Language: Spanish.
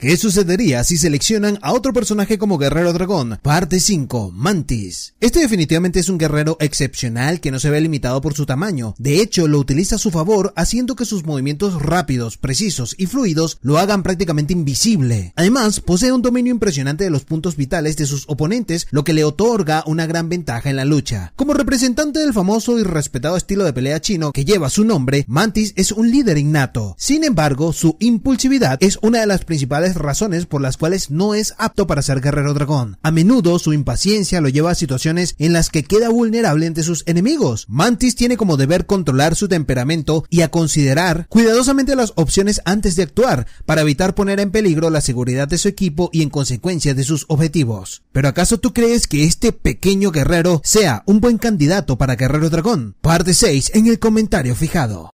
¿Qué sucedería si seleccionan a otro personaje como Guerrero Dragón? Parte 5. Mantis. Este definitivamente es un guerrero excepcional que no se ve limitado por su tamaño. De hecho, lo utiliza a su favor haciendo que sus movimientos rápidos, precisos y fluidos lo hagan prácticamente invisible. Además, posee un dominio impresionante de los puntos vitales de sus oponentes, lo que le otorga una gran ventaja en la lucha. Como representante del famoso y respetado estilo de pelea chino que lleva su nombre, Mantis es un líder innato. Sin embargo, su impulsividad es una de las principales razones por las cuales no es apto para ser guerrero dragón. A menudo su impaciencia lo lleva a situaciones en las que queda vulnerable ante sus enemigos. Mantis tiene como deber controlar su temperamento y a considerar cuidadosamente las opciones antes de actuar para evitar poner en peligro la seguridad de su equipo y en consecuencia de sus objetivos. Pero ¿acaso tú crees que este pequeño guerrero sea un buen candidato para guerrero dragón? Parte 6 en el comentario fijado.